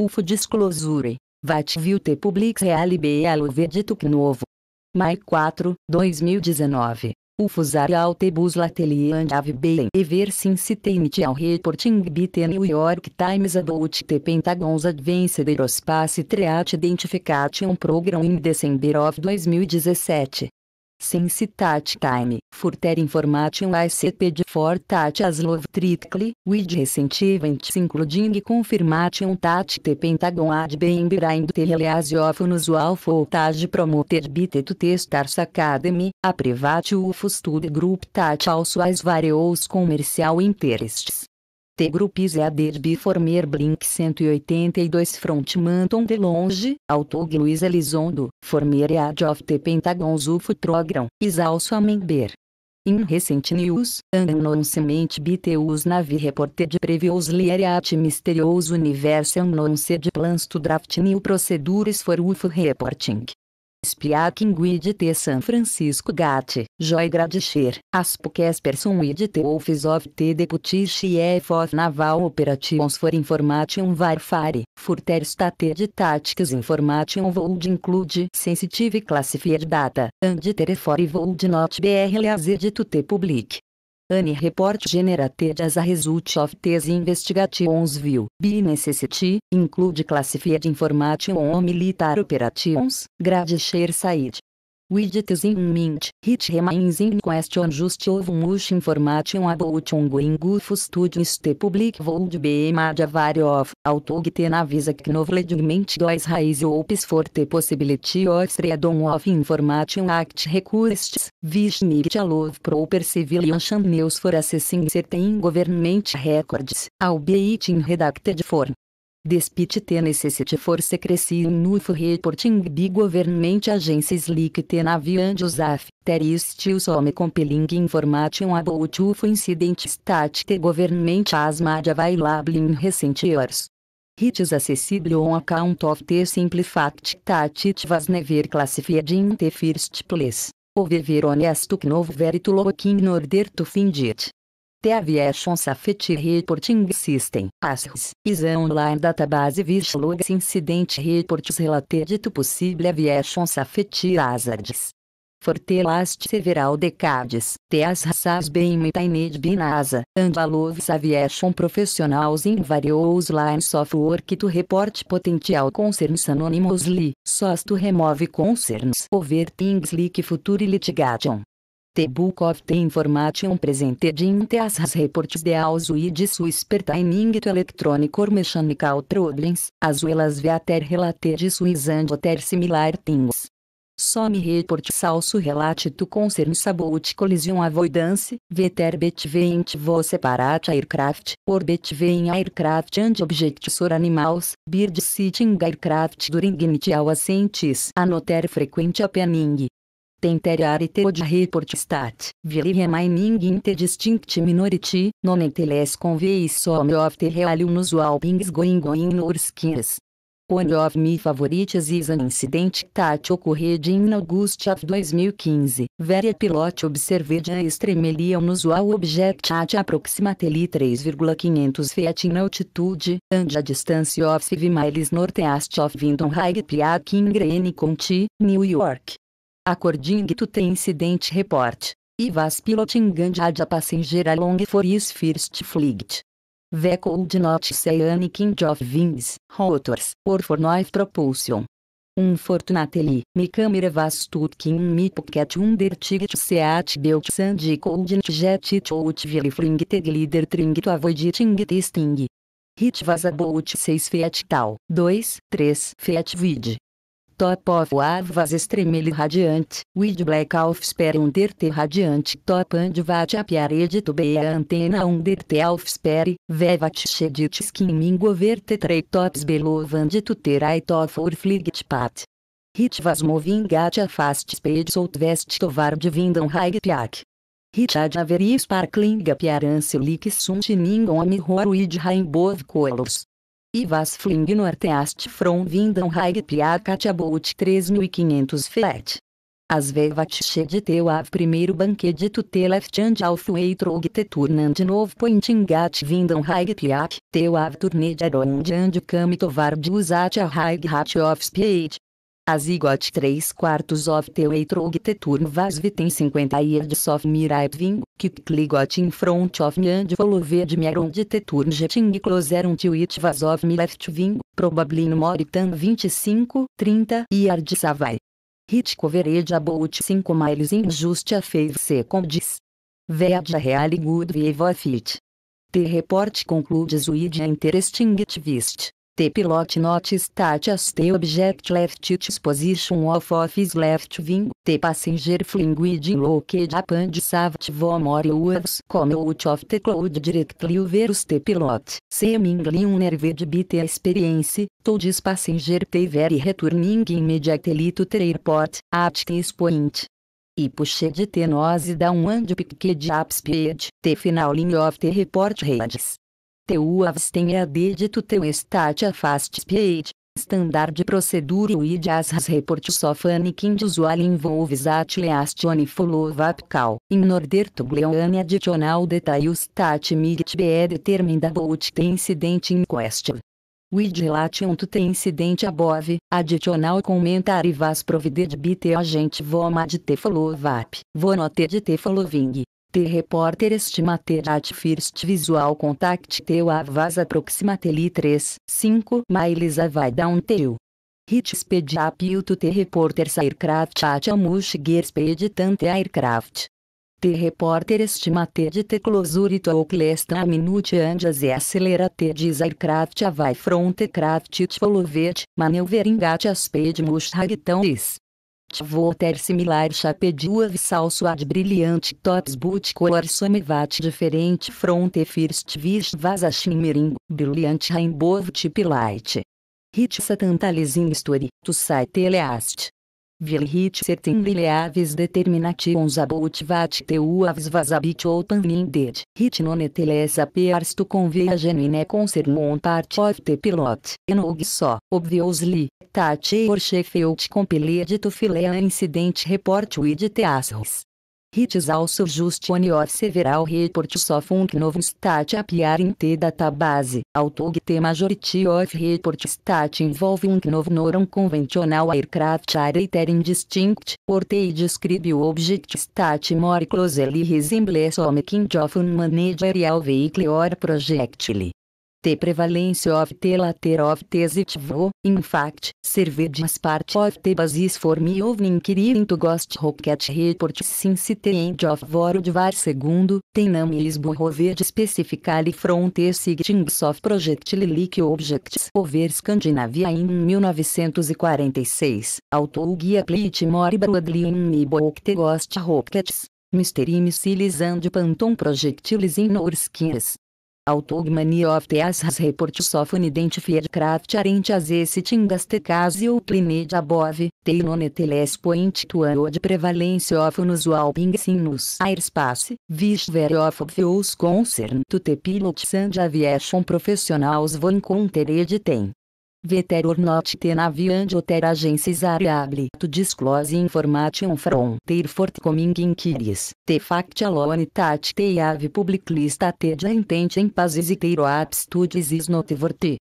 UFO disclosure, Vatvilte Public Realibelo verdito Novo. Mai 4, 2019. UFUSAR Altebus Latelian Avbeen Ever Since Initial Reporting BITE New York Times About The Pentagon's Advanced Aerospace Threat Identification Program in December of 2017 citar Time, furter ter information ICP for tat as love Wid with recent events including confirmation tat T pentagon ad being behind the release of voltage promoter bit to testars academy, a private UFO stud group tat also as various commercial interests t e a Derby before mer Blink 182 Frontmanton de Longe, Autog Luiz Elizondo, former de of the Pentagon Zufo Trogram, is also a member. In recent news, an announcement BTUs Navi reported previously at mysterious universe announced plans to draft new procedures for UFO reporting. Spiaking de San Francisco Gate, Joy Gradisher, Aspuques Person with Wolfs of T Deputy Chief For Naval Operations for Information Warfare, Furter State de Tactics Information Would Include Sensitive Classified Data, and Terefore Would Not BR Liazed to T Public, Any report generated as a result of these investigations will be necessity, include classified information on military operations, grade share site widgets in mint, hit remains in question just of much information about ongoing studies the public would be made aware of, autogten avisa knowledge mint dois raiz opes for the possibility of freedom of information act requests, vishnit love proper civilian channels for assessing certain government records, albeit in redacted form despite te necessite for secrecy in nuf reporting di governmente agencies licite naviand usaf, ter istil some compelling information about ufo incident te government asmad available in recent years. Rites acessible on account of the simple fact that it was never classified in the first place. Ou viver honesto que novo veritulo in order to find it. The Aviation Safety Reporting System, ASRS, is an online database which logs incident reports related to possible aviation safety hazards. For the last several decades, the ASRS has been maintained by NASA, and allows aviation professionals in various lines of work to report potential concerns anonymously, so as to remove concerns over things like future litigation. The Book of the Information Presented in Teasas Reports de House de sua Pertaining to Electronic or Mechanical Problems, as well as Vater de Suis and Other Similar Things. Some reports also relate to concerns about collision avoidance, whether between two separate aircraft, or between aircraft and objects or animals, bird sitting aircraft during initial ascents another frequent happening e de report stat, vili remaining interdistinct minority, non inteles convey some of the real unusual things going on in your skins. One of my favorites is an incident that occurred in August of 2015, where a pilot observed a extremely unusual object at approximately 3,500 feet in altitude, and a distance of 5 miles northeast of Vindon High Park in Greene County, New York. According to the incident report, he was piloting and a passenger along for his first flight. Vehicle did not say any kind of wings, rotors, or for noise propulsion. Unfortunately, my camera was stuck in my pocket under ticket seat belt and cold jet it out very fling the glider tring to avoid eating this thing. It was about 6 feet tall, 2, 3 feet wide, Top of Avas Extremely Radiant, With Black under Underte Radiant Top and Vat Apiared to be Antena Underte Alfsper, Vevat Shedit over the Tre Tops Belovand to Terai Tofor Fligt Pat. Ritvas Moving a Fast Spade Soltvest Tovar Divindam Raig Piak. a Avery Sparkling Apiarance on Sunt Ningon with Rainbow Colors. E vas fling arteast from vindam haig piacat about 3500 fiat. As vevat de teu av primeiro banquete tu te left and alf way trog te novo pointingat vindam haig piac, teu av turned around and camitovar tovar de usat a haig hat of speed, as igot 3 quartos of the way through the turn was within 50 yards of me right wing, in front of me and followed me around the turn getting closer until it vas of me left wing, probably no more than 25, 30 yards away. Hit coverage about 5 miles in just a few seconds. Veja really good view of it. The report concludes with interesting twist. T pilot not start as T object left disposition of office left wing T passenger flinguid in located Japan de savt vomori words come out of the cloud directly verus T pilot semingly unerved bit experience told passenger T very returning immediately to the airport at this point e puxe de tenose da um and pique de apps t final in of the report reads, TU Avstem EAD de Tuteu Estatia Fast de Standard Procedure UID Asras Report of Anikin Involves Atleastione Follow Up In Order to Glean Additional Details Stat Mirit BE Determined About the Incident in Question. With relation to the incident above, additional commentary vas provided by the agent VOMA de te follow-up, vonote de te following, The Reporter estimater at first visual contact teu avas approximately 3, 5 miles avai down teu. Hit speed up you to the Reporter aircraft at a gear gearspeed tante aircraft. The Reporter estimate de te closure to ouclesta a minute andias e acelera te diz aircraft avai frontecraft it follovet, maneuvering at a speed must hagtão is vou ter similar chapedua salso ad brilhante tops but color somevat diferente fronte first vis vaza shimmering brilhante rainbow tip light. Hit satantalizin story to site least. Vil hit certain leaves determinations about vat tu aves vasabit open minded. Hit non eteles appears to convey a genuine concern on part of the pilot. Enog só, obviously, Tati Orchefeut compiled to filea incident report with teasros. Hits also just one or several report of un novum stat appear in the database, autog the majority of report stat involve un novo noron conventional aircraft areiter indistinct, or they describe object stat more closely resembles some kind of un managerial vehicle or projectile. T prevalência of T later of T zitvo, in fact, serve as part of T basis for me então of inquiring to ghost rocket report since the end of world var segundo, tenam elisborroved specifically from T sightings of projectile like objects over Scandinavia in 1946, auto guia plate more broadly in Nibook ghost rockets. Mystery Missiles and Panton Projectiles in Norskins, Autogmania of the As Report of Unidentified Craft Arent as Existing das Tecasio Plinid Above, Teilone Telespoint Tuanod Prevalence of Unusual Pings in Nus Airspace, Vistver of Obvious Concern to the Pilots and Aviation Professionals Von Contered Tem. Veteror not tenaviand oter agencies areable to disclose information from fort coming inquiries. Te fact alone tat te ave public list at the em paz pazes iteiro aptitudes is not worthy.